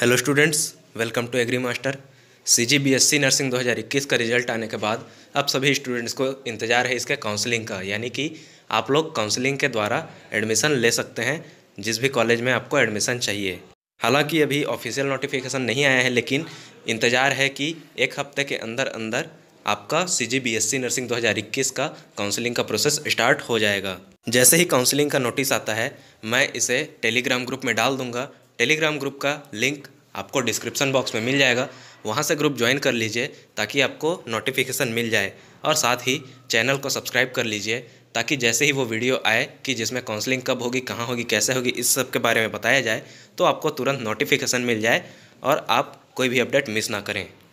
hello students welcome to agri master C G B S C nursing 2021 का result आने के बाद अब सभी स्टूडेंट्स को इंतज़ार है इसके काउंसलिंग का यानी कि आप लोग काउंसलिंग के द्वारा एडमिशन ले सकते हैं जिस भी कॉलेज में आपको एडमिशन चाहिए हालांकि अभी ऑफिशियल नोटिफिकेशन नहीं आया है लेकिन इंतज़ार है कि एक हफ्ते के अंदर अंदर आपका C G B S C nursing दो का काउंसलिंग का प्रोसेस स्टार्ट हो जाएगा जैसे ही काउंसलिंग का नोटिस आता है मैं इसे टेलीग्राम ग्रुप में डाल दूंगा टेलीग्राम ग्रुप का लिंक आपको डिस्क्रिप्शन बॉक्स में मिल जाएगा वहाँ से ग्रुप ज्वाइन कर लीजिए ताकि आपको नोटिफिकेशन मिल जाए और साथ ही चैनल को सब्सक्राइब कर लीजिए ताकि जैसे ही वो वीडियो आए कि जिसमें काउंसलिंग कब होगी कहाँ होगी कैसे होगी इस सब के बारे में बताया जाए तो आपको तुरंत नोटिफिकेशन मिल जाए और आप कोई भी अपडेट मिस ना करें